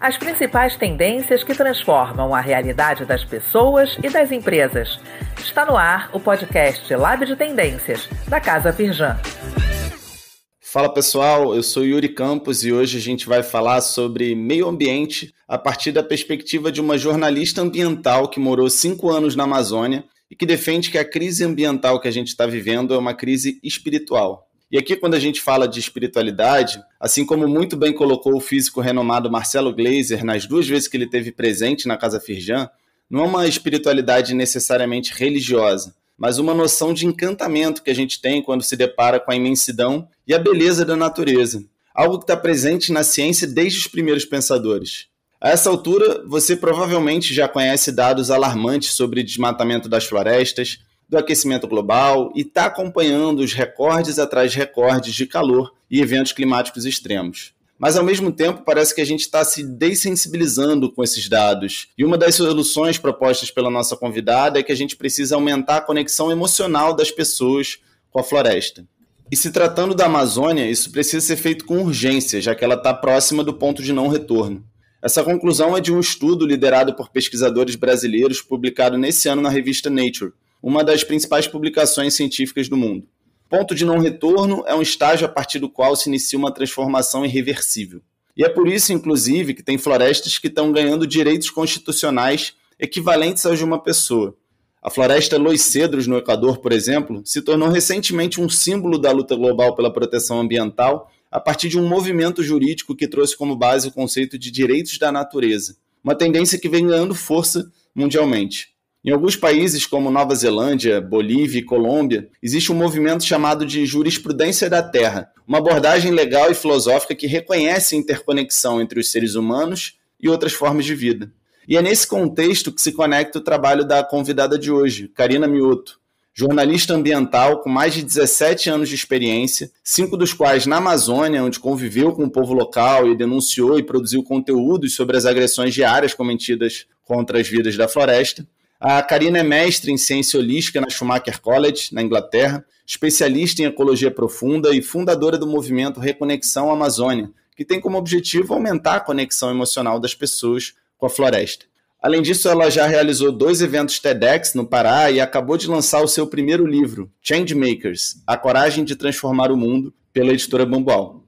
as principais tendências que transformam a realidade das pessoas e das empresas. Está no ar o podcast Lab de Tendências, da Casa Firjan. Fala pessoal, eu sou Yuri Campos e hoje a gente vai falar sobre meio ambiente a partir da perspectiva de uma jornalista ambiental que morou cinco anos na Amazônia e que defende que a crise ambiental que a gente está vivendo é uma crise espiritual. E aqui, quando a gente fala de espiritualidade, assim como muito bem colocou o físico renomado Marcelo Glazer nas duas vezes que ele teve presente na Casa Firjan, não é uma espiritualidade necessariamente religiosa, mas uma noção de encantamento que a gente tem quando se depara com a imensidão e a beleza da natureza. Algo que está presente na ciência desde os primeiros pensadores. A essa altura, você provavelmente já conhece dados alarmantes sobre desmatamento das florestas, do aquecimento global e está acompanhando os recordes atrás de recordes de calor e eventos climáticos extremos. Mas, ao mesmo tempo, parece que a gente está se dessensibilizando com esses dados. E uma das soluções propostas pela nossa convidada é que a gente precisa aumentar a conexão emocional das pessoas com a floresta. E se tratando da Amazônia, isso precisa ser feito com urgência, já que ela está próxima do ponto de não retorno. Essa conclusão é de um estudo liderado por pesquisadores brasileiros publicado nesse ano na revista Nature, uma das principais publicações científicas do mundo. Ponto de não retorno é um estágio a partir do qual se inicia uma transformação irreversível. E é por isso, inclusive, que tem florestas que estão ganhando direitos constitucionais equivalentes aos de uma pessoa. A floresta Los Cedros, no Equador, por exemplo, se tornou recentemente um símbolo da luta global pela proteção ambiental a partir de um movimento jurídico que trouxe como base o conceito de direitos da natureza, uma tendência que vem ganhando força mundialmente. Em alguns países, como Nova Zelândia, Bolívia e Colômbia, existe um movimento chamado de jurisprudência da Terra, uma abordagem legal e filosófica que reconhece a interconexão entre os seres humanos e outras formas de vida. E é nesse contexto que se conecta o trabalho da convidada de hoje, Karina Mioto, jornalista ambiental com mais de 17 anos de experiência, cinco dos quais na Amazônia, onde conviveu com o povo local e denunciou e produziu conteúdos sobre as agressões diárias cometidas contra as vidas da floresta, a Karina é mestre em ciência holística na Schumacher College, na Inglaterra, especialista em ecologia profunda e fundadora do movimento Reconexão Amazônia, que tem como objetivo aumentar a conexão emocional das pessoas com a floresta. Além disso, ela já realizou dois eventos TEDx no Pará e acabou de lançar o seu primeiro livro, Changemakers A Coragem de Transformar o Mundo, pela editora Bambual.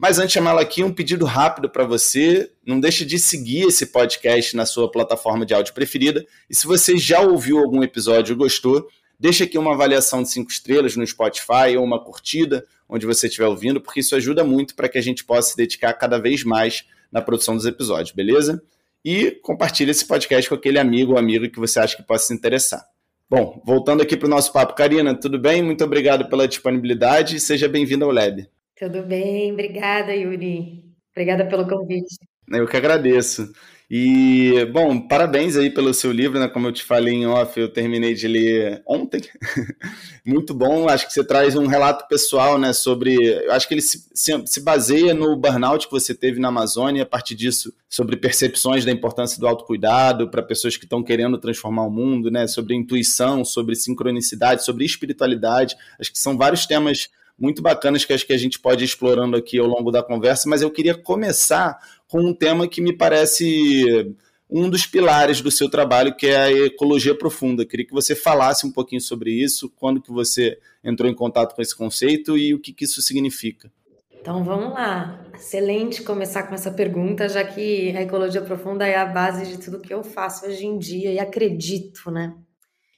Mas antes de chamá-lo aqui, um pedido rápido para você. Não deixe de seguir esse podcast na sua plataforma de áudio preferida. E se você já ouviu algum episódio e gostou, deixe aqui uma avaliação de cinco estrelas no Spotify ou uma curtida onde você estiver ouvindo, porque isso ajuda muito para que a gente possa se dedicar cada vez mais na produção dos episódios, beleza? E compartilhe esse podcast com aquele amigo ou amiga que você acha que possa se interessar. Bom, voltando aqui para o nosso papo, Karina, tudo bem? Muito obrigado pela disponibilidade e seja bem vindo ao Lab. Tudo bem, obrigada, Yuri. Obrigada pelo convite. Eu que agradeço. E, bom, parabéns aí pelo seu livro, né? Como eu te falei em off, eu terminei de ler ontem. Muito bom, acho que você traz um relato pessoal, né? Sobre. Eu acho que ele se, se, se, baseia no burnout que você teve na Amazônia, a partir disso, sobre percepções da importância do autocuidado para pessoas que estão querendo transformar o mundo, né? Sobre intuição, sobre sincronicidade, sobre espiritualidade. Acho que são vários temas muito bacanas que acho que a gente pode ir explorando aqui ao longo da conversa, mas eu queria começar com um tema que me parece um dos pilares do seu trabalho, que é a ecologia profunda. Eu queria que você falasse um pouquinho sobre isso, quando que você entrou em contato com esse conceito e o que, que isso significa. Então vamos lá. Excelente começar com essa pergunta, já que a ecologia profunda é a base de tudo que eu faço hoje em dia e acredito, né?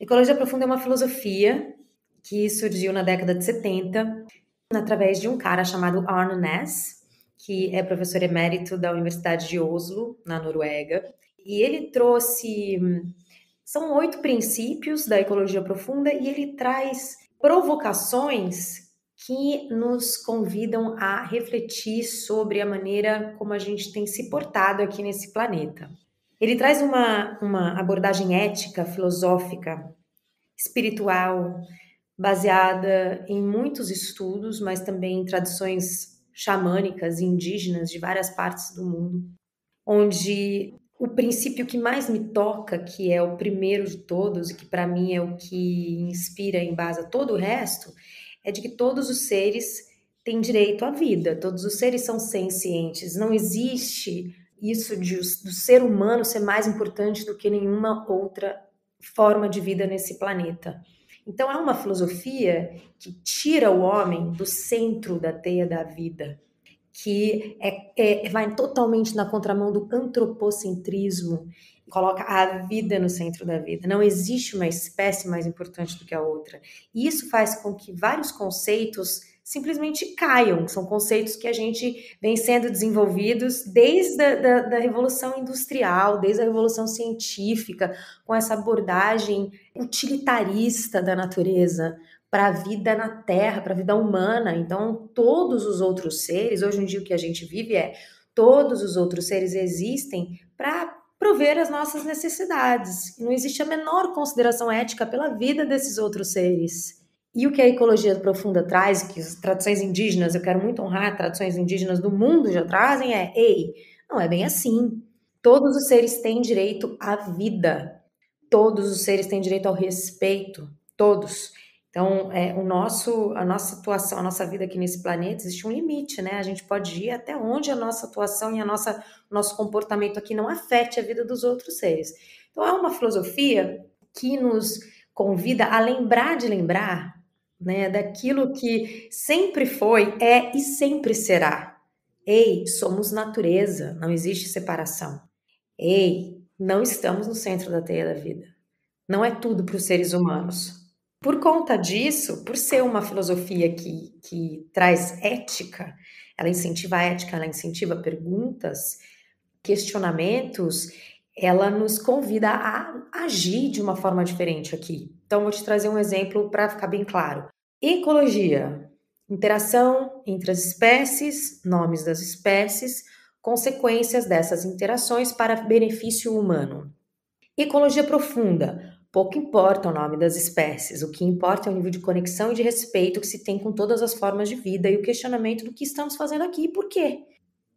Ecologia profunda é uma filosofia que surgiu na década de 70 através de um cara chamado Arne Næss, que é professor emérito da Universidade de Oslo, na Noruega. E ele trouxe. São oito princípios da ecologia profunda e ele traz provocações que nos convidam a refletir sobre a maneira como a gente tem se portado aqui nesse planeta. Ele traz uma, uma abordagem ética, filosófica, espiritual, baseada em muitos estudos, mas também em tradições xamânicas indígenas de várias partes do mundo, onde o princípio que mais me toca, que é o primeiro de todos e que para mim é o que inspira e embasa todo o resto, é de que todos os seres têm direito à vida, todos os seres são sencientes, não existe isso de, do ser humano ser mais importante do que nenhuma outra forma de vida nesse planeta. Então é uma filosofia que tira o homem do centro da teia da vida, que é, é, vai totalmente na contramão do antropocentrismo, coloca a vida no centro da vida. Não existe uma espécie mais importante do que a outra. E isso faz com que vários conceitos simplesmente caiam. São conceitos que a gente vem sendo desenvolvidos desde a da, da Revolução Industrial, desde a Revolução Científica, com essa abordagem utilitarista da natureza para a vida na Terra, para a vida humana. Então, todos os outros seres, hoje em dia o que a gente vive é todos os outros seres existem para prover as nossas necessidades. Não existe a menor consideração ética pela vida desses outros seres. E o que a ecologia profunda traz, que as tradições indígenas, eu quero muito honrar tradições indígenas do mundo já trazem, é: ei, não é bem assim. Todos os seres têm direito à vida. Todos os seres têm direito ao respeito. Todos. Então, é, o nosso, a nossa atuação, a nossa vida aqui nesse planeta, existe um limite, né? A gente pode ir até onde a nossa atuação e a nossa, nosso comportamento aqui não afete a vida dos outros seres. Então, é uma filosofia que nos convida a lembrar de lembrar né, daquilo que sempre foi, é e sempre será. Ei, somos natureza, não existe separação. Ei, não estamos no centro da teia da vida. Não é tudo para os seres humanos. Por conta disso, por ser uma filosofia que, que traz ética, ela incentiva a ética, ela incentiva perguntas, questionamentos, ela nos convida a agir de uma forma diferente aqui. Então, vou te trazer um exemplo para ficar bem claro. Ecologia, interação entre as espécies, nomes das espécies, consequências dessas interações para benefício humano. Ecologia profunda, pouco importa o nome das espécies, o que importa é o nível de conexão e de respeito que se tem com todas as formas de vida e o questionamento do que estamos fazendo aqui e por quê.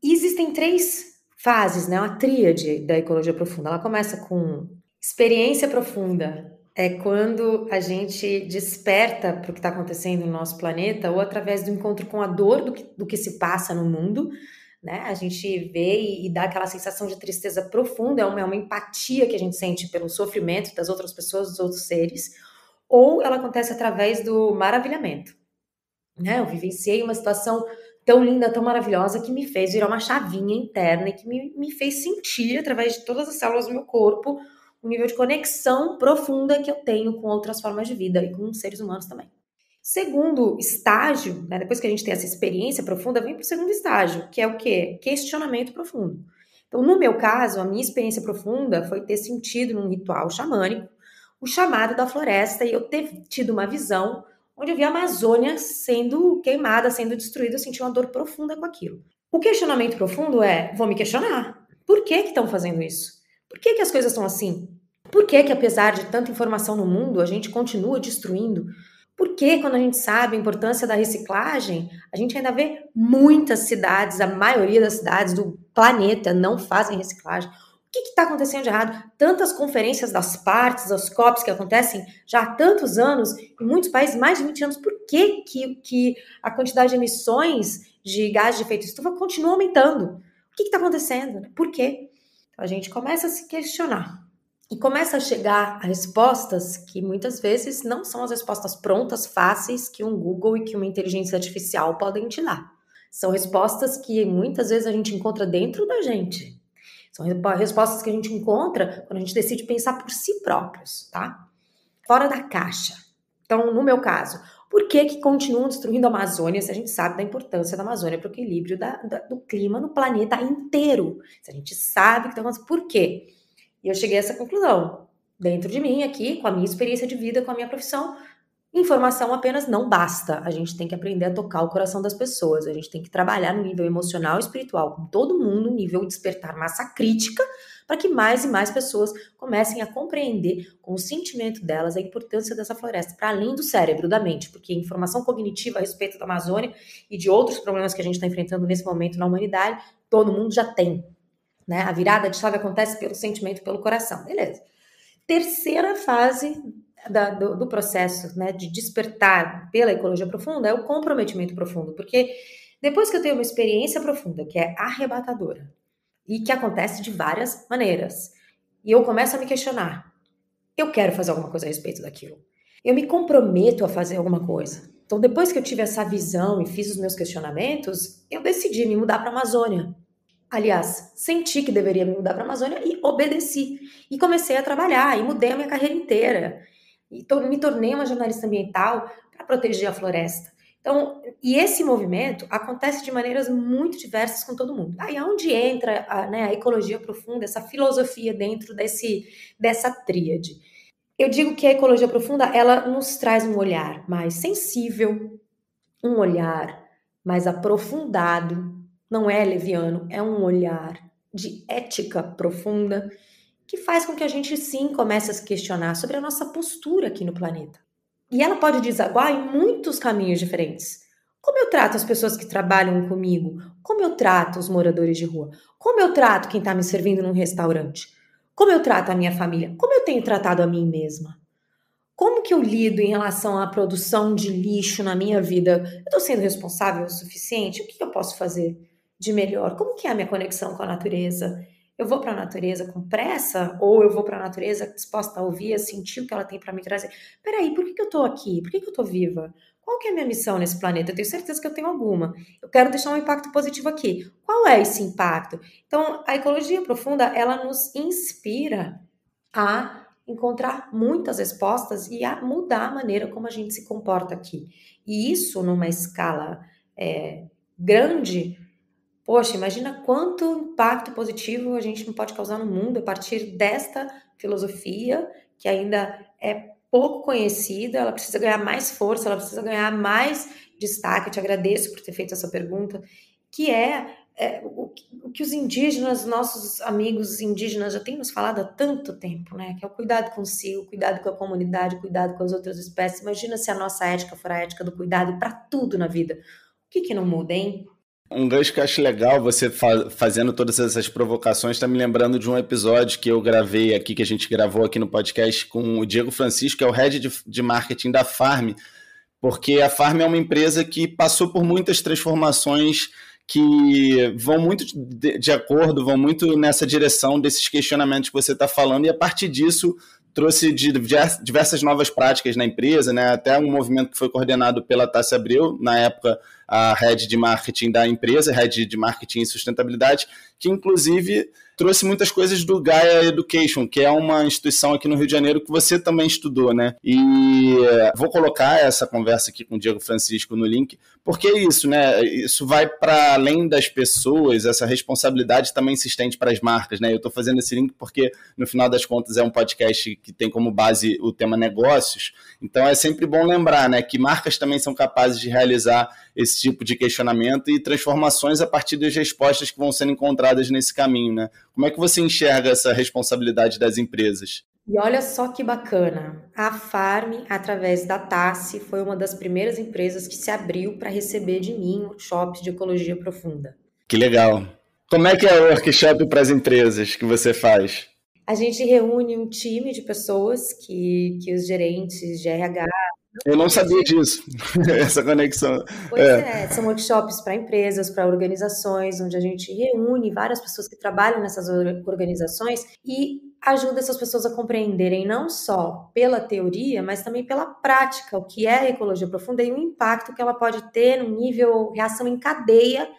existem três fases, né, uma tríade da ecologia profunda. Ela começa com experiência profunda, é quando a gente desperta para o que está acontecendo no nosso planeta ou através do encontro com a dor do que, do que se passa no mundo, né? A gente vê e, e dá aquela sensação de tristeza profunda, é uma, é uma empatia que a gente sente pelo sofrimento das outras pessoas, dos outros seres, ou ela acontece através do maravilhamento. Né? Eu vivenciei uma situação tão linda, tão maravilhosa, que me fez virar uma chavinha interna e que me, me fez sentir através de todas as células do meu corpo o nível de conexão profunda que eu tenho com outras formas de vida e com seres humanos também. Segundo estágio, né, depois que a gente tem essa experiência profunda, vem para o segundo estágio, que é o quê? Questionamento profundo. Então, no meu caso, a minha experiência profunda foi ter sentido num ritual xamânico o chamado da floresta e eu ter tido uma visão onde eu vi a Amazônia sendo queimada, sendo destruída, eu senti uma dor profunda com aquilo. O questionamento profundo é: vou me questionar. Por que que estão fazendo isso? Por que, que as coisas estão assim? Por que, que, apesar de tanta informação no mundo, a gente continua destruindo? Por que, quando a gente sabe a importância da reciclagem, a gente ainda vê muitas cidades, a maioria das cidades do planeta não fazem reciclagem? O que está acontecendo de errado? Tantas conferências das partes, das COPs que acontecem já há tantos anos, em muitos países, mais de 20 anos, por que, que, que a quantidade de emissões de gás de efeito estufa continua aumentando? O que está acontecendo? Por quê? Então, a gente começa a se questionar e começa a chegar a respostas que muitas vezes não são as respostas prontas, fáceis que um Google e que uma inteligência artificial podem te dar. São respostas que muitas vezes a gente encontra dentro da gente. São respostas que a gente encontra quando a gente decide pensar por si próprios, tá? Fora da caixa. Então, no meu caso, por que, que continuam destruindo a Amazônia se a gente sabe da importância da Amazônia para o equilíbrio da, da, do clima no planeta inteiro? Se a gente sabe que então, por quê? E eu cheguei a essa conclusão. Dentro de mim, aqui, com a minha experiência de vida, com a minha profissão, informação apenas não basta. A gente tem que aprender a tocar o coração das pessoas. A gente tem que trabalhar no nível emocional e espiritual com todo mundo, nível de despertar massa crítica, para que mais e mais pessoas comecem a compreender com o sentimento delas a importância dessa floresta, para além do cérebro, da mente, porque informação cognitiva a respeito da Amazônia e de outros problemas que a gente está enfrentando nesse momento na humanidade, todo mundo já tem. Né? A uhum. virada de chave acontece pelo sentimento, pelo coração. Beleza. Terceira fase da, do, do, processo né, de despertar pela ecologia profunda é o comprometimento profundo, porque depois que eu tenho uma experiência profunda, que é arrebatadora, e que acontece de várias maneiras, e eu começo a me questionar, eu quero fazer alguma coisa a respeito daquilo, eu me comprometo a fazer alguma coisa. Então, depois que eu tive essa visão e fiz os meus questionamentos, eu decidi me mudar para a Amazônia. Aliás, senti que deveria me mudar para a Amazônia e obedeci. E comecei a trabalhar e mudei a minha carreira inteira. E to me tornei uma jornalista ambiental para proteger a floresta. Então, e esse movimento acontece de maneiras muito diversas com todo mundo. Aí é onde entra a, né, a ecologia profunda, essa filosofia dentro desse, dessa tríade. Eu digo que a ecologia profunda ela nos traz um olhar mais sensível, um olhar mais aprofundado não é leviano, é um olhar de ética profunda que faz com que a gente sim comece a se questionar sobre a nossa postura aqui no planeta. E ela pode desaguar em muitos caminhos diferentes. Como eu trato as pessoas que trabalham comigo? Como eu trato os moradores de rua? Como eu trato quem está me servindo num restaurante? Como eu trato a minha família? Como eu tenho tratado a mim mesma? Como que eu lido em relação à produção de lixo na minha vida? Eu estou sendo responsável o suficiente? O que eu posso fazer? de melhor? Como que é a minha conexão com a natureza? Eu vou para a natureza com pressa ou eu vou para a natureza disposta a ouvir, a sentir o que ela tem para me trazer? Peraí, por que, que eu estou aqui? Por que, que eu estou viva? Qual que é a minha missão nesse planeta? Eu tenho certeza que eu tenho alguma. Eu quero deixar um impacto positivo aqui. Qual é esse impacto? Então, a ecologia profunda, ela nos inspira a encontrar muitas respostas e a mudar a maneira como a gente se comporta aqui. E isso numa escala é, grande Poxa, imagina quanto impacto positivo a gente não pode causar no mundo a partir desta filosofia que ainda é pouco conhecida, ela precisa ganhar mais força, ela precisa ganhar mais destaque. Eu te agradeço por ter feito essa pergunta, que é, é o, o, que os indígenas, nossos amigos indígenas já têm nos falado há tanto tempo, né? Que é o cuidado consigo, cuidado com a comunidade, cuidado com as outras espécies. Imagina se a nossa ética for a ética do cuidado para tudo na vida. O que que não muda, hein? Um gancho que eu acho legal você fa fazendo todas essas provocações, está me lembrando de um episódio que eu gravei aqui, que a gente gravou aqui no podcast com o Diego Francisco, que é o head de, de marketing da Farm, porque a Farm é uma empresa que passou por muitas transformações que vão muito de, de acordo, vão muito nessa direção desses questionamentos que você está falando, e a partir disso trouxe diversas novas práticas na empresa, né? até um movimento que foi coordenado pela Tássia Abreu, na época a head de marketing da empresa, head de marketing e sustentabilidade, que inclusive trouxe muitas coisas do Gaia Education, que é uma instituição aqui no Rio de Janeiro que você também estudou, né? E eh, vou colocar essa conversa aqui com o Diego Francisco no link, porque é isso, né? Isso vai para além das pessoas, essa responsabilidade também se estende para as marcas, né? Eu estou fazendo esse link porque, no final das contas, é um podcast que tem como base o tema negócios. Então é sempre bom lembrar, né? Que marcas também são capazes de realizar esse tipo de questionamento e transformações a partir das respostas que vão sendo encontradas nesse caminho, né? Como é que você enxerga essa responsabilidade das empresas? E olha só que bacana, a Farm, através da Tassi, foi uma das primeiras empresas que se abriu para receber de mim workshops de ecologia profunda. Que legal! Como é que é o workshop para as empresas que você faz? A gente reúne um time de pessoas que, que os gerentes de RH. Eu não sabia disso, essa conexão. Pois é, é são workshops para empresas, para organizações, onde a gente reúne várias pessoas que trabalham nessas organizações e ajuda essas pessoas a compreenderem não só pela teoria, mas também pela prática, o que é ecologia profunda e o impacto que ela pode ter no nível reação em cadeia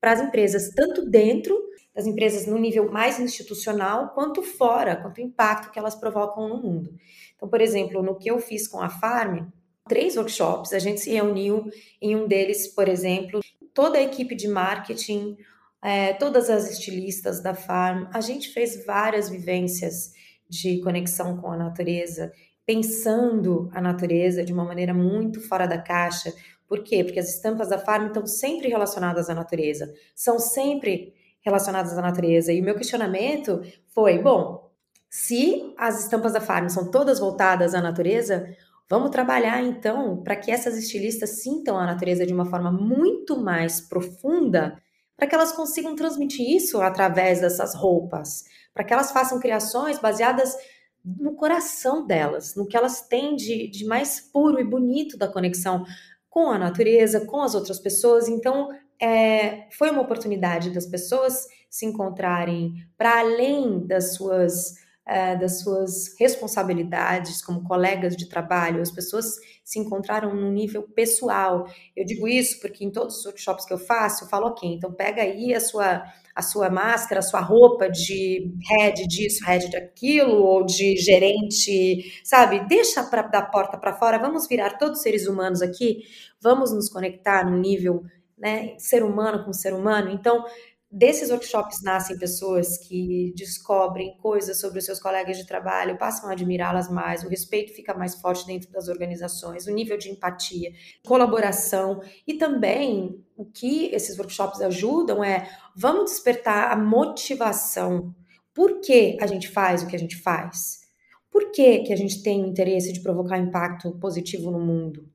para as empresas, tanto dentro das empresas no nível mais institucional, quanto fora, quanto o impacto que elas provocam no mundo. Então, por exemplo, no que eu fiz com a Farm, três workshops, a gente se reuniu em um deles, por exemplo, toda a equipe de marketing, é, todas as estilistas da farm. A gente fez várias vivências de conexão com a natureza, pensando a natureza de uma maneira muito fora da caixa. Por quê? Porque as estampas da farm estão sempre relacionadas à natureza, são sempre relacionadas à natureza. E o meu questionamento foi: bom, se as estampas da farm são todas voltadas à natureza, Vamos trabalhar então para que essas estilistas sintam a natureza de uma forma muito mais profunda para que elas consigam transmitir isso através dessas roupas, para que elas façam criações baseadas no coração delas, no que elas têm de, de mais puro e bonito da conexão com a natureza, com as outras pessoas. Então, é, foi uma oportunidade das pessoas se encontrarem para além das suas ah, das suas responsabilidades como colegas de trabalho, as pessoas se encontraram no nível pessoal. Eu digo isso porque em todos os workshops que eu faço, eu falo, ok, então pega aí a sua, a sua máscara, a sua roupa de head disso, head daquilo, ou de gerente, sabe? Deixa pra, da porta para fora, vamos virar todos seres humanos aqui, vamos nos conectar no nível né, ser humano com ser humano. Então, desses workshops nascem pessoas que descobrem coisas sobre os seus colegas de trabalho, passam a admirá-las mais, o respeito fica mais forte dentro das organizações, o nível de empatia, colaboração e também o que esses workshops ajudam é vamos despertar a motivação. Por que a gente faz o que a gente faz? Por que, que a gente tem o interesse de provocar impacto positivo no mundo?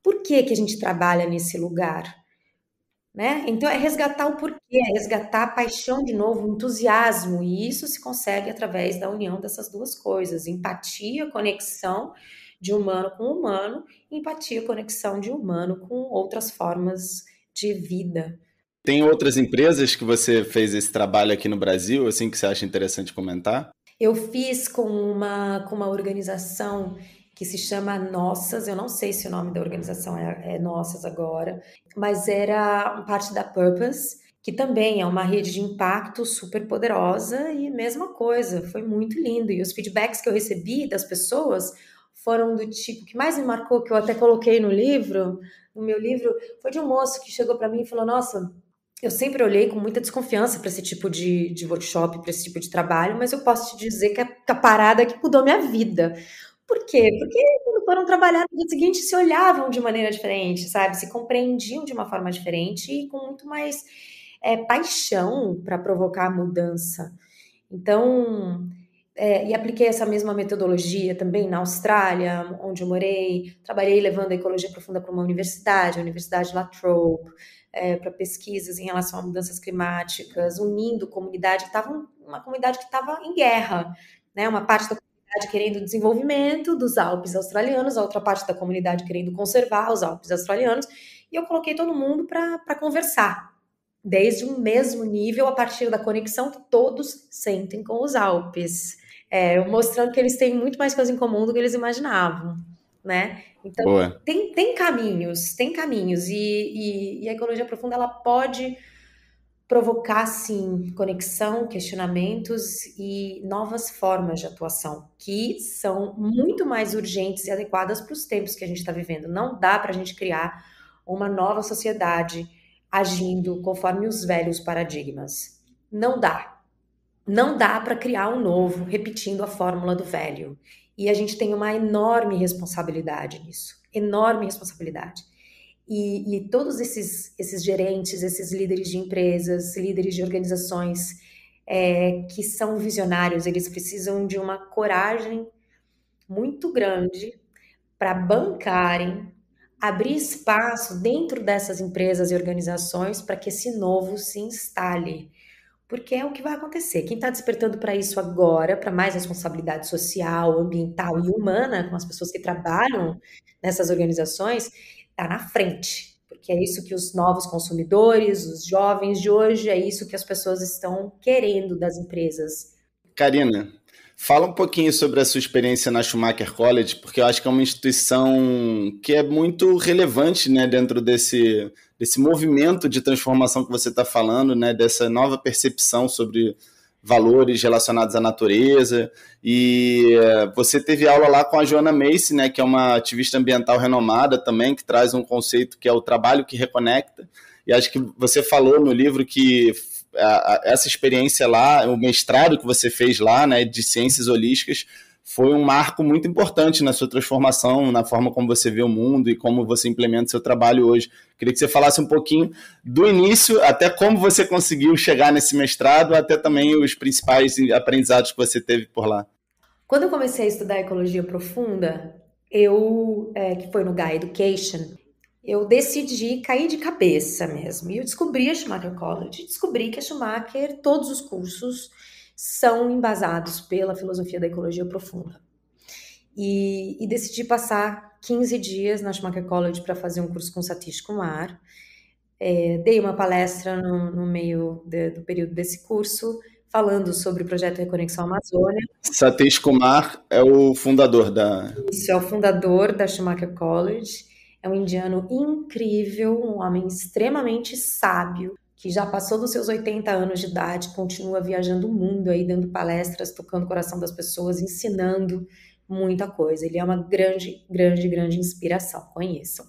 Por que, que a gente trabalha nesse lugar? né? Então é resgatar o porquê, é resgatar a paixão de novo, o entusiasmo, e isso se consegue através da união dessas duas coisas: empatia, conexão de humano com humano, empatia, conexão de humano com outras formas de vida. Tem outras empresas que você fez esse trabalho aqui no Brasil, assim que você acha interessante comentar? Eu fiz com uma com uma organização que se chama Nossas, eu não sei se o nome da organização é, é Nossas agora, mas era parte da Purpose, que também é uma rede de impacto super poderosa e mesma coisa, foi muito lindo. E os feedbacks que eu recebi das pessoas foram do tipo que mais me marcou, que eu até coloquei no livro, no meu livro, foi de um moço que chegou para mim e falou: Nossa, eu sempre olhei com muita desconfiança para esse tipo de, de workshop, para esse tipo de trabalho, mas eu posso te dizer que a parada que mudou minha vida. Por quê? Uhum. Porque quando foram trabalhar no dia seguinte se olhavam de maneira diferente, sabe? Se compreendiam de uma forma diferente e com muito mais é, paixão para provocar a mudança. Então, é, e apliquei essa mesma metodologia também na Austrália, onde eu morei. Trabalhei levando a ecologia profunda para uma universidade, a Universidade Latrobe, é, para pesquisas em relação a mudanças climáticas, unindo comunidade. estava uma comunidade que estava em guerra, né? Uma parte da comunidade querendo desenvolvimento dos Alpes australianos, a outra parte da comunidade querendo conservar os Alpes australianos, e eu coloquei todo mundo para conversar, desde o mesmo nível, a partir da conexão que todos sentem com os Alpes, é, mostrando que eles têm muito mais coisa em comum do que eles imaginavam. Né? Então, tem, tem caminhos, tem caminhos, e, e, e a ecologia profunda ela pode provocar, sim, conexão, questionamentos e novas formas de atuação, que são muito mais urgentes e adequadas para os tempos que a gente está vivendo. Não dá para a gente criar uma nova sociedade agindo conforme os velhos paradigmas. Não dá. Não dá para criar um novo repetindo a fórmula do velho. E a gente tem uma enorme responsabilidade nisso enorme responsabilidade. E, e todos esses, esses gerentes, esses líderes de empresas, líderes de organizações é, que são visionários, eles precisam de uma coragem muito grande para bancarem, abrir espaço dentro dessas empresas e organizações para que esse novo se instale. Porque é o que vai acontecer. Quem está despertando para isso agora, para mais responsabilidade social, ambiental e humana com as pessoas que trabalham nessas organizações, está na frente, porque é isso que os novos consumidores, os jovens de hoje, é isso que as pessoas estão querendo das empresas. Karina, Fala um pouquinho sobre a sua experiência na Schumacher College, porque eu acho que é uma instituição que é muito relevante né, dentro desse, desse movimento de transformação que você está falando, né, dessa nova percepção sobre valores relacionados à natureza. E eh, você teve aula lá com a Joana Macy, né, que é uma ativista ambiental renomada também, que traz um conceito que é o trabalho que reconecta. E acho que você falou no livro que eh, essa experiência lá, o mestrado que você fez lá, né, de ciências holísticas, foi um marco muito importante na sua transformação, na forma como você vê o mundo e como você implementa seu trabalho hoje. Queria que você falasse um pouquinho do início até como você conseguiu chegar nesse mestrado, até também os principais aprendizados que você teve por lá. Quando eu comecei a estudar ecologia profunda, eu é, que foi no Guy Education, eu decidi cair de cabeça mesmo. E eu descobri a Schumacher College, descobri que a Schumacher, todos os cursos são embasados pela filosofia da ecologia profunda. E, e decidi passar 15 dias na Schumacher College para fazer um curso com Satish Kumar. É, dei uma palestra no, no meio de, do período desse curso, falando sobre o projeto Reconexão Amazônia. Satish Kumar é o fundador da. Isso, é o fundador da Schumacher College. É um indiano incrível, um homem extremamente sábio, que já passou dos seus 80 anos de idade, continua viajando o mundo aí, dando palestras, tocando o coração das pessoas, ensinando muita coisa. Ele é uma grande, grande, grande inspiração. Conheçam.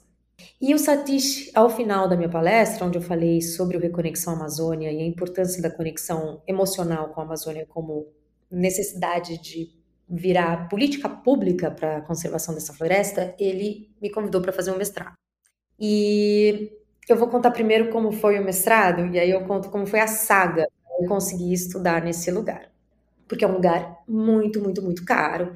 E o Satish, ao final da minha palestra, onde eu falei sobre o Reconexão Amazônia e a importância da conexão emocional com a Amazônia como necessidade de virar política pública para a conservação dessa floresta, ele me convidou para fazer um mestrado. E eu vou contar primeiro como foi o mestrado, e aí eu conto como foi a saga eu consegui estudar nesse lugar. Porque é um lugar muito, muito, muito caro.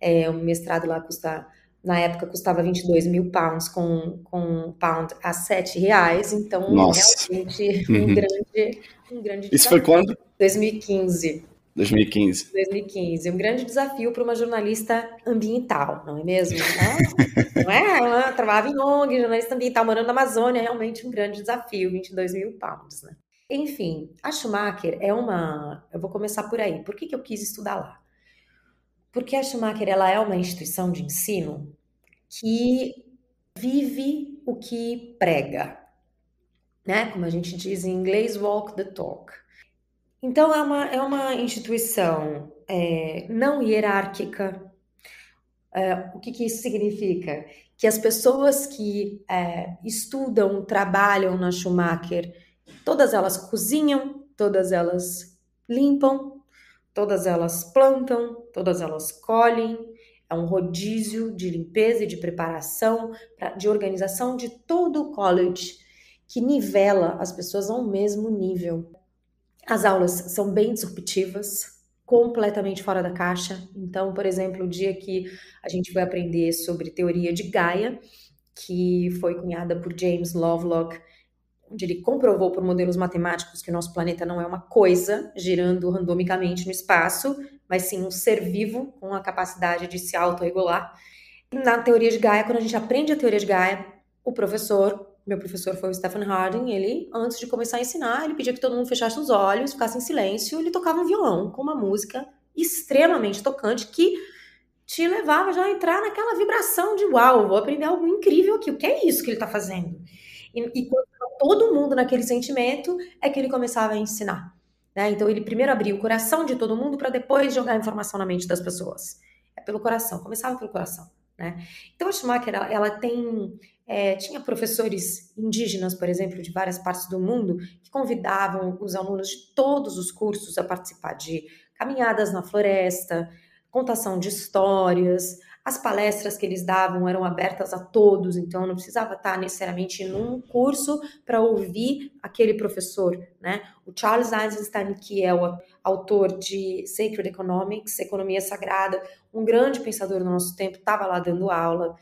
É, o mestrado lá custa, na época custava 22 mil pounds, com, com pound a 7 reais. Então, Nossa. realmente, um uhum. grande, um grande Isso foi quando? 2015. 2015. 2015. Um grande desafio para uma jornalista ambiental, não é mesmo? Então, não, é? Ela trabalhava em ONG, jornalista ambiental, morando na Amazônia, é realmente um grande desafio, 22 mil pounds, né? Enfim, a Schumacher é uma... Eu vou começar por aí. Por que, que eu quis estudar lá? Porque a Schumacher, ela é uma instituição de ensino que vive o que prega, né? Como a gente diz em inglês, walk the talk. Então, é uma, é uma instituição é, não hierárquica. É, o que, que, isso significa? Que as pessoas que é, estudam, trabalham na Schumacher, todas elas cozinham, todas elas limpam, todas elas plantam, todas elas colhem. É um rodízio de limpeza e de preparação, pra, de organização de todo o college que nivela as pessoas ao mesmo nível. As aulas são bem disruptivas, completamente fora da caixa. Então, por exemplo, o dia que a gente vai aprender sobre teoria de Gaia, que foi cunhada por James Lovelock, onde ele comprovou por modelos matemáticos que o nosso planeta não é uma coisa girando randomicamente no espaço, mas sim um ser vivo com a capacidade de se autorregular. Na teoria de Gaia, quando a gente aprende a teoria de Gaia, o professor meu professor foi o Stephen Harding, ele, antes de começar a ensinar, ele pedia que todo mundo fechasse os olhos, ficasse em silêncio, ele tocava um violão com uma música extremamente tocante que te levava já a entrar naquela vibração de uau, vou aprender algo incrível aqui, o que é isso que ele está fazendo? E, e quando todo mundo naquele sentimento, é que ele começava a ensinar. Né? Então ele primeiro abria o coração de todo mundo para depois jogar a informação na mente das pessoas. É pelo coração, começava pelo coração. Né? Então a Schumacher ela, ela tem é, tinha professores indígenas, por exemplo, de várias partes do mundo, que convidavam os alunos de todos os cursos a participar de caminhadas na floresta, contação de histórias. As palestras que eles davam eram abertas a todos, então não precisava estar necessariamente num curso para ouvir aquele professor, né? O Charles Eisenstein, que é o autor de Sacred Economics, Economia Sagrada, um grande pensador do nosso tempo, estava lá dando aula.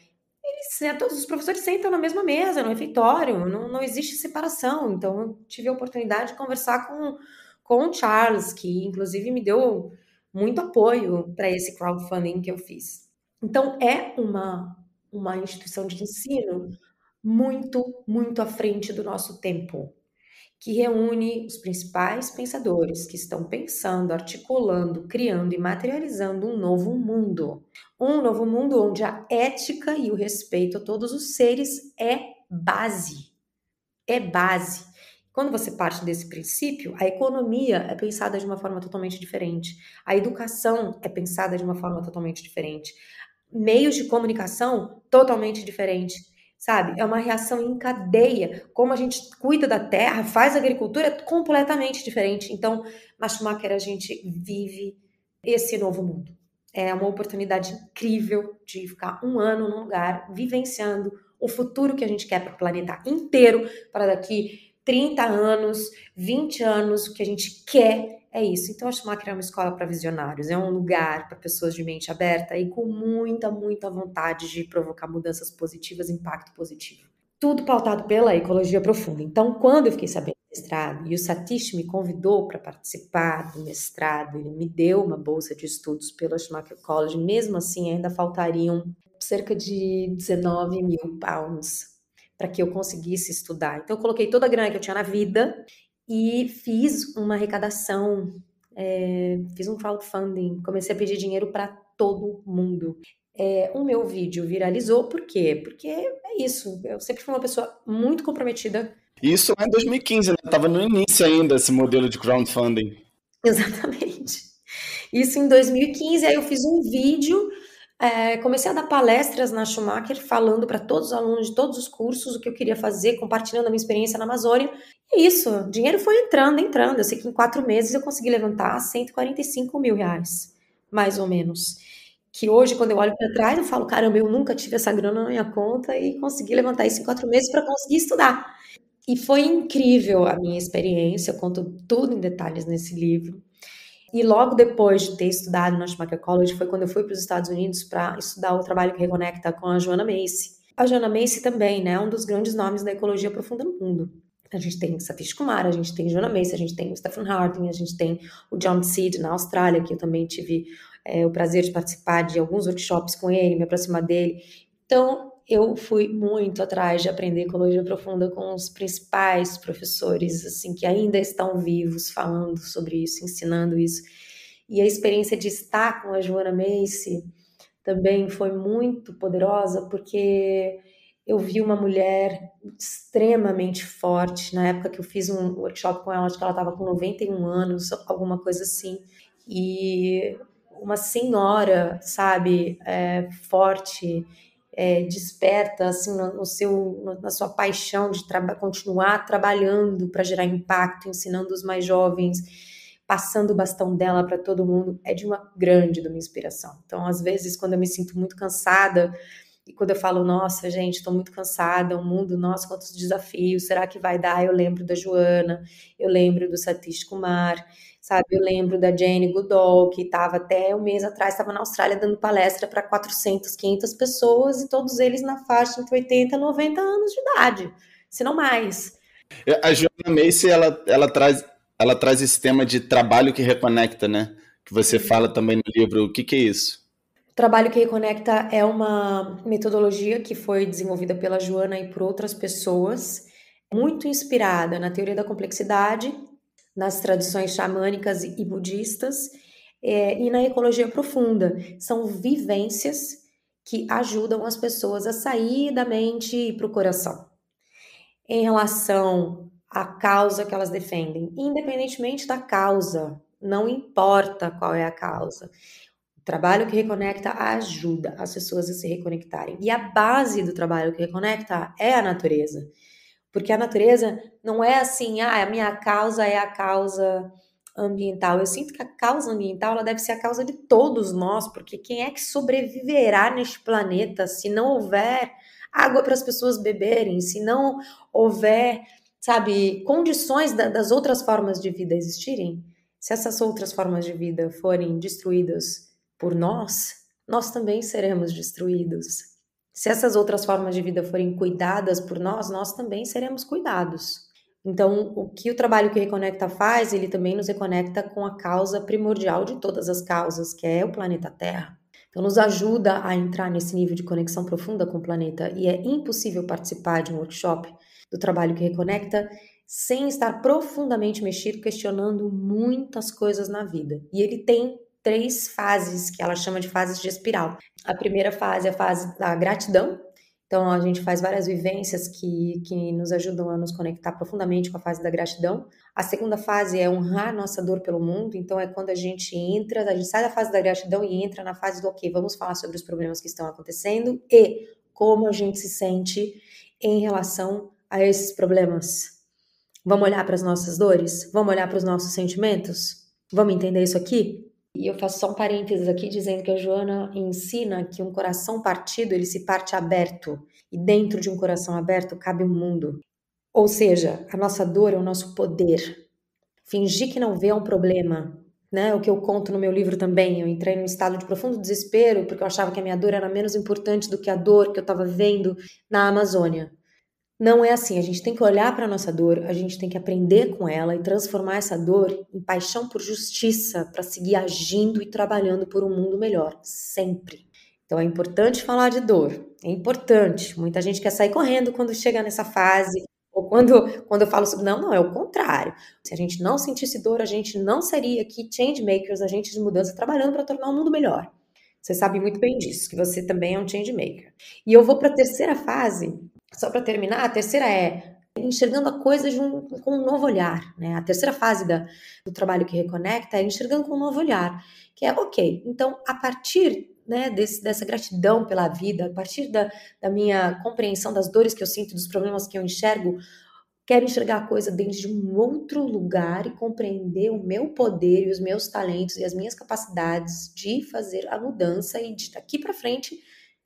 Né, todos os professores sentam na mesma mesa, no refeitório, não, não existe separação. Então, eu tive a oportunidade de conversar com, com o Charles, que inclusive me deu muito apoio para esse crowdfunding que eu fiz. Então, é uma, uma instituição de ensino muito, muito à frente do nosso tempo que reúne os principais pensadores que estão pensando, articulando, criando e materializando um novo mundo. Um novo mundo onde a ética e o respeito a todos os seres é base. É base. Quando você parte desse princípio, a economia é pensada de uma forma totalmente diferente, a educação é pensada de uma forma totalmente diferente, meios de comunicação totalmente diferente, sabe? É uma reação em cadeia. Como a gente cuida da terra, faz agricultura, é completamente diferente. Então, Machumacher, a gente vive esse novo mundo. É uma oportunidade incrível de ficar um ano num lugar, vivenciando o futuro que a gente quer para o planeta inteiro, para daqui 30 anos, 20 anos, o que a gente quer é isso. Então, a Schumacher é uma escola para visionários, é um lugar para pessoas de mente aberta e com muita, muita vontade de provocar mudanças positivas, impacto positivo. Tudo pautado pela ecologia profunda. Então, quando eu fiquei sabendo do mestrado e o Satish me convidou para participar do mestrado, ele me deu uma bolsa de estudos pela Schumacher College, mesmo assim, ainda faltariam cerca de 19 mil pounds para que eu conseguisse estudar. Então, eu coloquei toda a grana que eu tinha na vida e fiz uma arrecadação, é, fiz um crowdfunding, comecei a pedir dinheiro para todo mundo. É, o meu vídeo viralizou, por quê? Porque é isso, eu sempre fui uma pessoa muito comprometida. Isso em 2015, né? Tava no início ainda esse modelo de crowdfunding. Exatamente. Isso em 2015, aí eu fiz um vídeo é, comecei a dar palestras na Schumacher, falando para todos os alunos de todos os cursos o que eu queria fazer, compartilhando a minha experiência na Amazônia. E é isso, dinheiro foi entrando, entrando. Eu sei que em quatro meses eu consegui levantar 145 mil reais, mais ou menos. Que hoje, quando eu olho para trás, eu falo: caramba, eu nunca tive essa grana na minha conta e consegui levantar isso em quatro meses para conseguir estudar. E foi incrível a minha experiência, eu conto tudo em detalhes nesse livro. E logo depois de ter estudado no Schumacher College, foi quando eu fui para os Estados Unidos para estudar o trabalho que reconecta com a Joana Macy. A Joana Macy também né, é um dos grandes nomes da ecologia profunda no mundo. A gente tem Satish Kumar, a gente tem Joana Macy, a gente tem o Stephen Harding, a gente tem o John Seed na Austrália, que eu também tive é, o prazer de participar de alguns workshops com ele, me aproximar dele. Então, eu fui muito atrás de aprender ecologia profunda com os principais professores, assim, que ainda estão vivos, falando sobre isso, ensinando isso. E a experiência de estar com a Joana Macy também foi muito poderosa, porque eu vi uma mulher extremamente forte. Na época que eu fiz um workshop com ela, acho que ela estava com 91 anos, alguma coisa assim. E uma senhora, sabe, é, forte é, desperta assim no, no seu no, na sua paixão de traba continuar trabalhando para gerar impacto, ensinando os mais jovens, passando o bastão dela para todo mundo, é de uma grande de uma inspiração. Então, às vezes, quando eu me sinto muito cansada, e quando eu falo, nossa, gente, estou muito cansada, o mundo, nossa, quantos desafios, será que vai dar? Eu lembro da Joana, eu lembro do Satish Kumar, sabe? Eu lembro da Jane Goodall, que estava até um mês atrás, estava na Austrália dando palestra para 400, 500 pessoas e todos eles na faixa entre 80 e 90 anos de idade, se não mais. É, a Joana Macy, ela, ela, traz, ela traz esse tema de trabalho que reconecta, né? Que você fala também no livro. O que, que é isso? Trabalho que Reconecta é uma metodologia que foi desenvolvida pela Joana e por outras pessoas, muito inspirada na teoria da complexidade, nas tradições xamânicas e budistas é, e na ecologia profunda. São vivências que ajudam as pessoas a sair da mente e para o coração. Em relação à causa que elas defendem, independentemente da causa, não importa qual é a causa. Trabalho que reconecta ajuda as pessoas a se reconectarem. E a base do trabalho que reconecta é a natureza. Porque a natureza não é assim, ah, a minha causa é a causa ambiental. Eu sinto que a causa ambiental ela deve ser a causa de todos nós, porque quem é que sobreviverá neste planeta se não houver água para as pessoas beberem, se não houver, sabe, condições das outras formas de vida existirem? Se essas outras formas de vida forem destruídas por nós, nós também seremos destruídos. Se essas outras formas de vida forem cuidadas por nós, nós também seremos cuidados. Então, o que o trabalho que Reconecta faz, ele também nos reconecta com a causa primordial de todas as causas, que é o planeta Terra. Então, nos ajuda a entrar nesse nível de conexão profunda com o planeta e é impossível participar de um workshop do trabalho que Reconecta sem estar profundamente mexido, questionando muitas coisas na vida. E ele tem três fases que ela chama de fases de espiral. A primeira fase é a fase da gratidão. Então, a gente faz várias vivências que, que nos ajudam a nos conectar profundamente com a fase da gratidão. A segunda fase é honrar nossa dor pelo mundo. Então, é quando a gente entra, a gente sai da fase da gratidão e entra na fase do, ok, vamos falar sobre os problemas que estão acontecendo e como a gente se sente em relação a esses problemas. Vamos olhar para as nossas dores? Vamos olhar para os nossos sentimentos? Vamos entender isso aqui? E eu faço só um parênteses aqui dizendo que a Joana ensina que um coração partido ele se parte aberto e dentro de um coração aberto cabe um mundo. Ou seja, a nossa dor é o nosso poder. Fingir que não vê é um problema, né? É o que eu conto no meu livro também. Eu entrei num estado de profundo desespero porque eu achava que a minha dor era menos importante do que a dor que eu estava vendo na Amazônia. Não é assim. A gente tem que olhar para a nossa dor, a gente tem que aprender com ela e transformar essa dor em paixão por justiça para seguir agindo e trabalhando por um mundo melhor, sempre. Então é importante falar de dor, é importante. Muita gente quer sair correndo quando chega nessa fase, ou quando, quando eu falo sobre. Não, não, é o contrário. Se a gente não sentisse dor, a gente não seria aqui change makers, agentes de mudança, trabalhando para tornar o mundo melhor. Você sabe muito bem disso, que você também é um change maker. E eu vou para a terceira fase, só para terminar, a terceira é enxergando a coisa um, com um novo olhar, né? A terceira fase da, do trabalho que reconecta é enxergando com um novo olhar, que é ok. Então, a partir né, desse, dessa gratidão pela vida, a partir da, da minha compreensão das dores que eu sinto, dos problemas que eu enxergo, quero enxergar a coisa dentro de um outro lugar e compreender o meu poder e os meus talentos e as minhas capacidades de fazer a mudança e de daqui para frente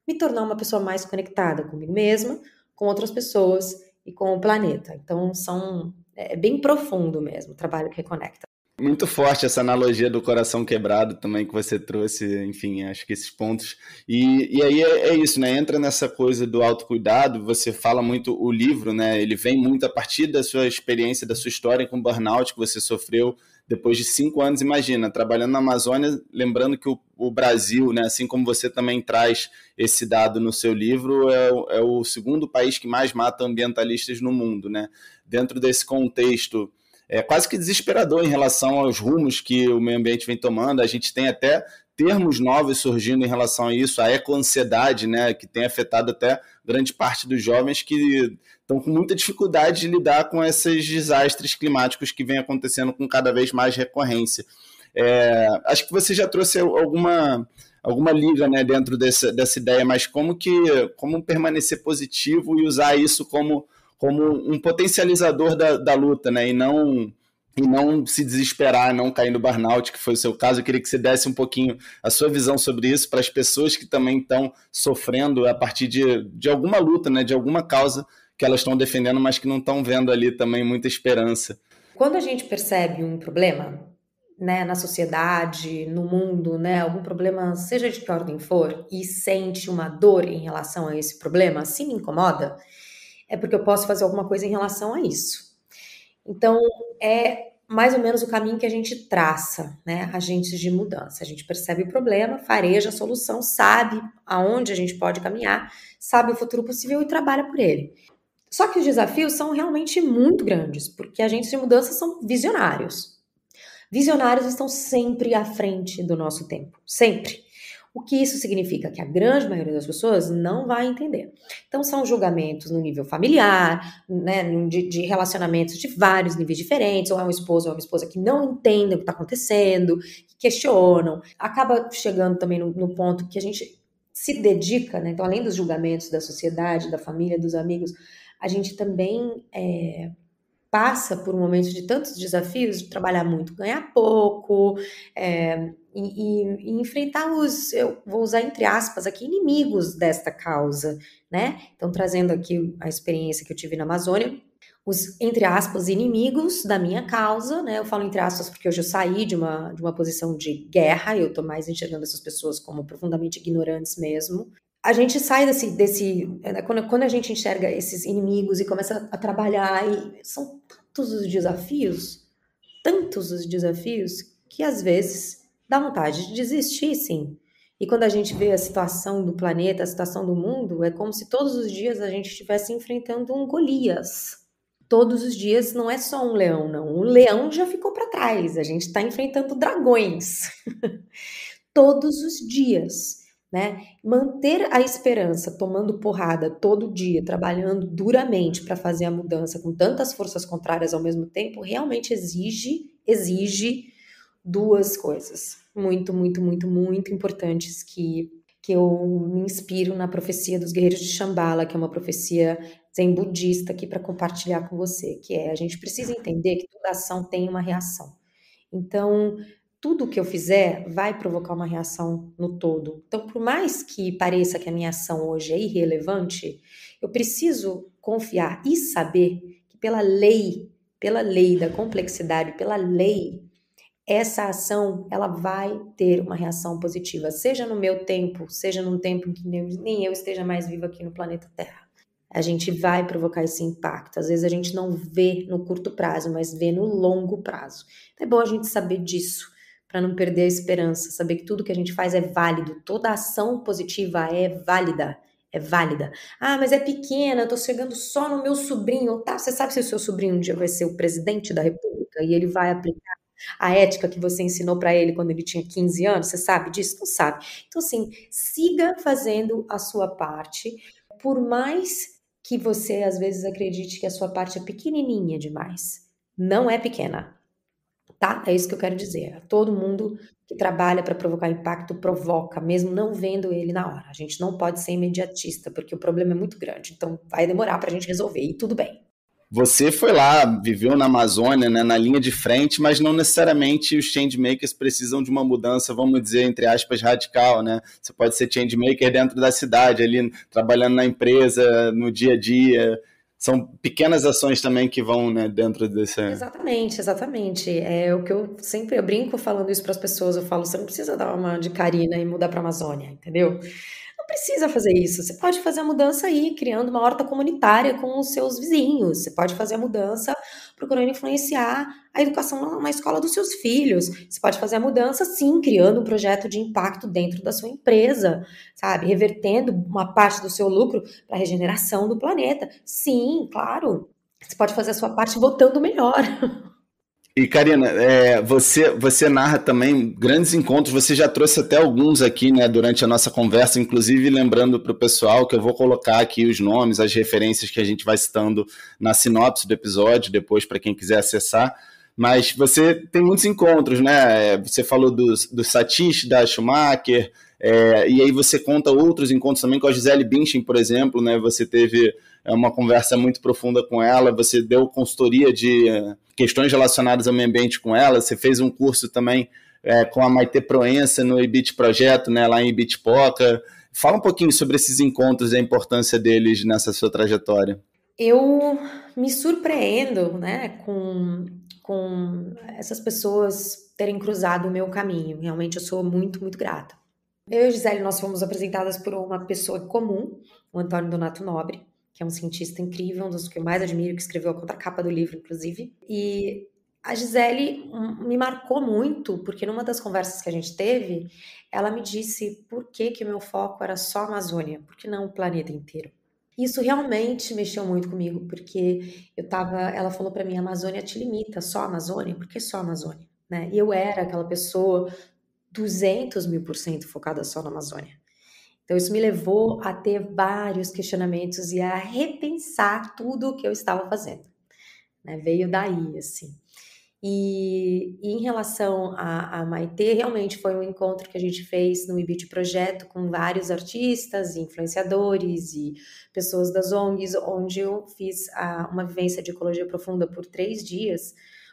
me tornar uma pessoa mais conectada comigo mesma, com outras pessoas e com o planeta. Então, são é, é bem profundo mesmo o trabalho que reconecta. Muito forte essa analogia do coração quebrado também que você trouxe, enfim, acho que esses pontos. E, e aí é, é, isso, né? Entra nessa coisa do autocuidado, você fala muito o livro, né? Ele vem muito a partir da sua experiência, da sua história com o burnout que você sofreu, depois de cinco anos, imagina, trabalhando na Amazônia, lembrando que o, o Brasil, né, assim como você também traz esse dado no seu livro, é, é o segundo país que mais mata ambientalistas no mundo. Né? Dentro desse contexto, é quase que desesperador em relação aos rumos que o meio ambiente vem tomando. A gente tem até termos novos surgindo em relação a isso, a ecoansiedade, né, que tem afetado até grande parte dos jovens que estão com muita dificuldade de lidar com esses desastres climáticos que vêm acontecendo com cada vez mais recorrência. É, acho que você já trouxe alguma, alguma liga né, dentro dessa, dessa ideia, mas como que como permanecer positivo e usar isso como, como um potencializador da, da luta, né, e não e não se desesperar, não cair no burnout, que foi o seu caso. Eu queria que você desse um pouquinho a sua visão sobre isso para as pessoas que também estão sofrendo a partir de, de alguma luta, né, de alguma causa que elas estão defendendo, mas que não estão vendo ali também muita esperança. Quando a gente percebe um problema, né, na sociedade, no mundo, né, algum problema, seja de que ordem for, e sente uma dor em relação a esse problema, se assim me incomoda, é porque eu posso fazer alguma coisa em relação a isso. Então, é mais ou menos o caminho que a gente traça, né? Agentes de mudança. A gente percebe o problema, fareja a solução, sabe aonde a gente pode caminhar, sabe o futuro possível e trabalha por ele. Só que os desafios são realmente muito grandes, porque agentes de mudança são visionários. Visionários estão sempre à frente do nosso tempo, sempre. O que isso significa? Que a grande maioria das pessoas não vai entender. Então, são julgamentos no nível familiar, né, de, de relacionamentos de vários níveis diferentes, ou é um esposo ou é uma esposa que não entendem o que está acontecendo, que questionam. Acaba chegando também no, no ponto que a gente se dedica, né? Então, além dos julgamentos da sociedade, da família, dos amigos, a gente também é, passa por um momento de tantos desafios de trabalhar muito, ganhar pouco, é, e, e, e, enfrentar os, eu vou usar entre aspas aqui, inimigos desta causa, né? Então, trazendo aqui a experiência que eu tive na Amazônia, os, entre aspas, inimigos da minha causa, né? Eu falo entre aspas porque hoje eu saí de uma, de uma posição de guerra, eu tô mais enxergando essas pessoas como profundamente ignorantes mesmo. A gente sai desse. desse né, quando, quando a gente enxerga esses inimigos e começa a trabalhar, e são tantos os desafios, tantos os desafios, que às vezes Dá vontade de desistir, sim. E quando a gente vê a situação do planeta, a situação do mundo, é como se todos os dias a gente estivesse enfrentando um Golias. Todos os dias não é só um leão, não. O leão já ficou para trás, a gente está enfrentando dragões. todos os dias, né? Manter a esperança tomando porrada todo dia, trabalhando duramente para fazer a mudança com tantas forças contrárias ao mesmo tempo, realmente exige, exige duas coisas muito, muito, muito, muito importantes que, que eu me inspiro na profecia dos guerreiros de Shambhala, que é uma profecia zen budista aqui para compartilhar com você, que é a gente precisa entender que toda ação tem uma reação. Então, tudo que eu fizer vai provocar uma reação no todo. Então, por mais que pareça que a minha ação hoje é irrelevante, eu preciso confiar e saber que pela lei, pela lei da complexidade, pela lei essa ação ela vai ter uma reação positiva, seja no meu tempo, seja num tempo em que nem eu esteja mais vivo aqui no planeta Terra. A gente vai provocar esse impacto. Às vezes a gente não vê no curto prazo, mas vê no longo prazo. Então, é bom a gente saber disso para não perder a esperança, saber que tudo que a gente faz é válido, toda ação positiva é válida é válida. Ah, mas é pequena, eu tô chegando só no meu sobrinho, tá? Você sabe se o seu sobrinho um dia vai ser o presidente da república e ele vai aplicar a ética que você ensinou para ele quando ele tinha 15 anos, você sabe disso? Não sabe. Então, assim, siga fazendo a sua parte, por mais que você às vezes acredite que a sua parte é pequenininha demais. Não é pequena, tá? É isso que eu quero dizer. Todo mundo que trabalha para provocar impacto provoca, mesmo não vendo ele na hora. A gente não pode ser imediatista, porque o problema é muito grande. Então, vai demorar para a gente resolver, e tudo bem você foi lá, viveu na Amazônia, né, na linha de frente, mas não necessariamente os changemakers precisam de uma mudança, vamos dizer, entre aspas, radical, né? Você pode ser changemaker dentro da cidade, ali trabalhando na empresa, no dia a dia. São pequenas ações também que vão né, dentro desse. Exatamente, exatamente. É o que eu sempre eu brinco falando isso para as pessoas. Eu falo, você não precisa dar uma de carina e mudar para a Amazônia, entendeu? não precisa fazer isso. Você pode fazer a mudança aí, criando uma horta comunitária com os seus vizinhos. Você pode fazer a mudança procurando influenciar a educação na escola dos seus filhos. Você pode fazer a mudança, sim, criando um projeto de impacto dentro da sua empresa, sabe? Revertendo uma parte do seu lucro para a regeneração do planeta. Sim, claro. Você pode fazer a sua parte votando melhor. E Karina, é, você, você narra também grandes encontros, você já trouxe até alguns aqui né, durante a nossa conversa, inclusive lembrando para o pessoal que eu vou colocar aqui os nomes, as referências que a gente vai citando na sinopse do episódio, depois para quem quiser acessar. Mas você tem muitos encontros, né? Você falou do, do Satish, da Schumacher, é, e aí você conta outros encontros também com a Gisele Bündchen, por exemplo, né? Você teve é uma conversa muito profunda com ela, você deu consultoria de eh, questões relacionadas ao meio ambiente com ela, você fez um curso também é, com a Maite Proença no Ibit Projeto, né, lá em Ibitpoca. Fala um pouquinho sobre esses encontros e a importância deles nessa sua trajetória. Eu me surpreendo né, com, com essas pessoas terem cruzado o meu caminho. Realmente eu sou muito, muito grata. Eu e a Gisele, nós fomos apresentadas por uma pessoa comum, o Antônio Donato Nobre, que é um cientista incrível, um dos que eu mais admiro, que escreveu a contracapa do livro, inclusive. E a Gisele me marcou muito, porque numa das conversas que a gente teve, ela me disse por que que o meu foco era só a Amazônia, por que não o planeta inteiro? Isso realmente mexeu muito comigo, porque eu tava, ela falou para mim, a Amazônia te limita, só a Amazônia? Por que só a Amazônia? Né? E eu era aquela pessoa 200 mil por cento focada só na Amazônia. Então, isso me levou a ter vários questionamentos e a repensar tudo o que eu estava fazendo. Né? Veio daí, assim. E, e em relação a, a Maitê, realmente foi um encontro que a gente fez no IBIT Projeto com vários artistas, influenciadores e pessoas das ONGs, onde eu fiz a, uma vivência de ecologia profunda por três dias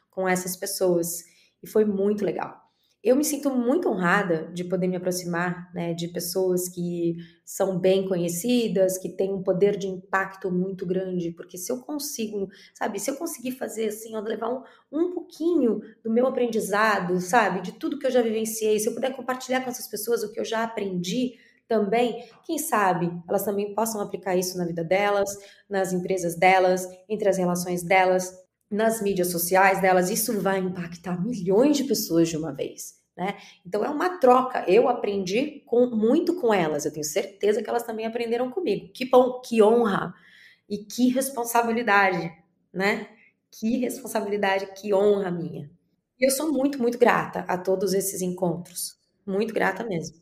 com essas pessoas. E foi muito legal. Eu me sinto muito honrada de poder me aproximar né, de pessoas que são bem conhecidas, que têm um poder de impacto muito grande, porque se eu consigo, sabe, se eu conseguir fazer assim, ó, levar um, um pouquinho do meu aprendizado, sabe, de tudo que eu já vivenciei, se eu puder compartilhar com essas pessoas o que eu já aprendi também, quem sabe elas também possam aplicar isso na vida delas, nas empresas delas, entre as relações delas, nas mídias sociais delas, isso vai impactar milhões de pessoas de uma vez. Né? Então é uma troca. Eu aprendi com, muito com elas. Eu tenho certeza que elas também aprenderam comigo. Que bom, que honra e que responsabilidade, né? Que responsabilidade, que honra minha. E eu sou muito, muito grata a todos esses encontros. Muito grata mesmo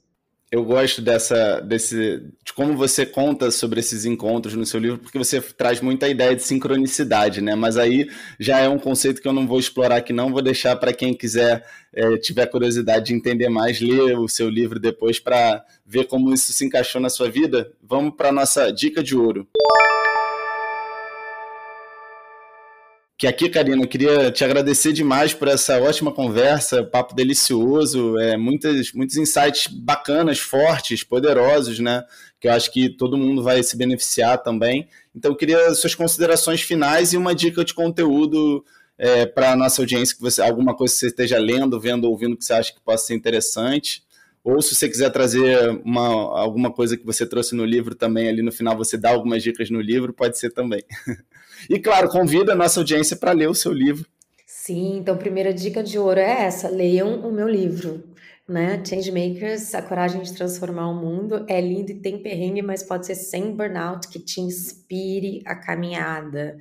eu gosto dessa desse de como você conta sobre esses encontros no seu livro, porque você traz muita ideia de sincronicidade, né? Mas aí já é um conceito que eu não vou explorar aqui, não vou deixar para quem quiser é, tiver curiosidade de entender mais, ler o seu livro depois para ver como isso se encaixou na sua vida. Vamos para nossa dica de ouro. Música que aqui, Karina, eu queria te agradecer demais por essa ótima conversa, papo delicioso, é, muitas, muitos insights bacanas, fortes, poderosos, né? Que eu acho que todo mundo vai se beneficiar também. Então, eu queria suas considerações finais e uma dica de conteúdo é, para a nossa audiência, que você, alguma coisa que você esteja lendo, vendo, ouvindo, que você acha que possa ser interessante. Ou se você quiser trazer uma, alguma coisa que você trouxe no livro também, ali no final você dá algumas dicas no livro, pode ser também. E, claro, convido a nossa audiência para ler o seu livro. Sim, então primeira dica de ouro é essa: leiam o meu livro. Né? Changemakers, a coragem de transformar o mundo é lindo e tem perrengue, mas pode ser sem burnout que te inspire a caminhada.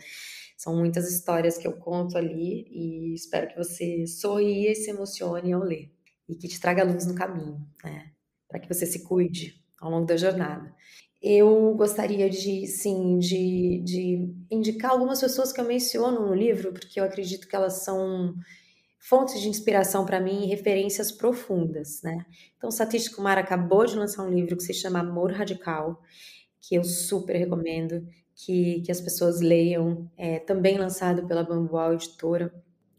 São muitas histórias que eu conto ali e espero que você sorria e se emocione ao ler e que te traga luz no caminho, né? Para que você se cuide ao longo da jornada eu gostaria de, sim, de, de indicar algumas pessoas que eu menciono no livro, porque eu acredito que elas são fontes de inspiração para mim e referências profundas, né? Então, Satish Kumar acabou de lançar um livro que se chama Amor Radical, que eu super recomendo que, que as pessoas leiam, é, também lançado pela Bambual Editora.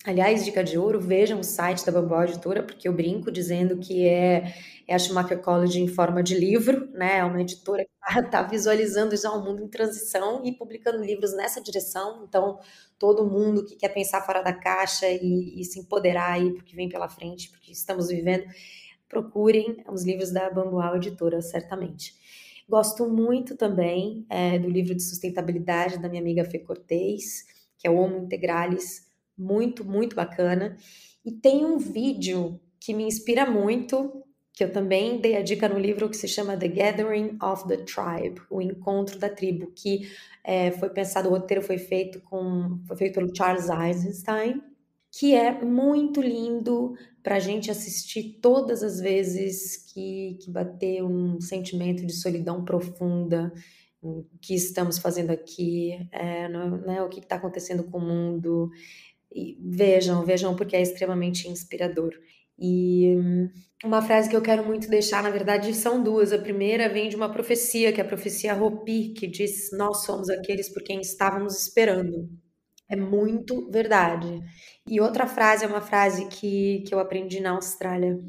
Aliás, dica de ouro, vejam o site da Bambu Editora, porque eu brinco dizendo que é, é a Schumacher College em forma de livro, né? É uma editora que está tá visualizando já o um mundo em transição e publicando livros nessa direção. Então, todo mundo que quer pensar fora da caixa e, e se empoderar aí porque vem pela frente, porque estamos vivendo, procurem os livros da Bambual Editora, certamente. Gosto muito também é, do livro de sustentabilidade da minha amiga Fê Cortez, que é o Homo Integralis muito, muito bacana. E tem um vídeo que me inspira muito, que eu também dei a dica no livro que se chama The Gathering of the Tribe, o encontro da tribo, que é, foi pensado, o roteiro foi feito com, foi feito pelo Charles Eisenstein, que é muito lindo para a gente assistir todas as vezes que, que bater um sentimento de solidão profunda, o que estamos fazendo aqui, é, né, o que está acontecendo com o mundo. E vejam, vejam, porque é extremamente inspirador. E hum, uma frase que eu quero muito deixar, na verdade, são duas. A primeira vem de uma profecia, que é a profecia Ropi, que diz: Nós somos aqueles por quem estávamos esperando. É muito verdade. E outra frase é uma frase que, que eu aprendi na Austrália: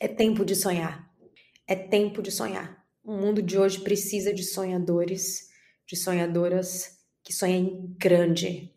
É tempo de sonhar. É tempo de sonhar. O mundo de hoje precisa de sonhadores, de sonhadoras que sonhem grande,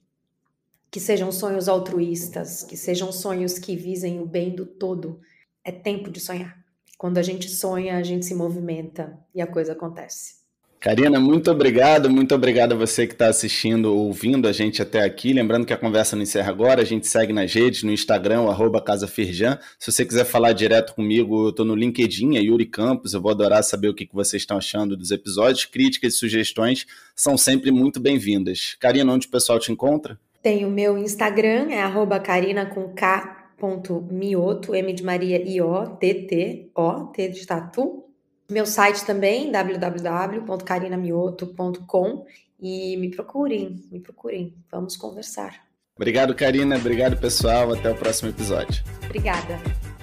que sejam sonhos altruístas, que sejam sonhos que visem o bem do todo. É tempo de sonhar. Quando a gente sonha, a gente se movimenta e a coisa acontece. Karina, muito obrigado, muito obrigado a você que está assistindo, ouvindo a gente até aqui. Lembrando que a conversa não encerra agora, a gente segue nas redes, no Instagram, arroba CasaFirjan. Se você quiser falar direto comigo, eu estou no LinkedIn, é Yuri Campos, eu vou adorar saber o que, que vocês estão achando dos episódios. Críticas e sugestões são sempre muito bem-vindas. Karina, onde o pessoal te encontra? Tem o meu Instagram, é arroba carina com K ponto mioto, M de Maria I O T T O T de tatu. Meu site também www.carinamioto.com e me procurem, me procurem. Vamos conversar. Obrigado, Karina. Obrigado, pessoal. Até o próximo episódio. Obrigada.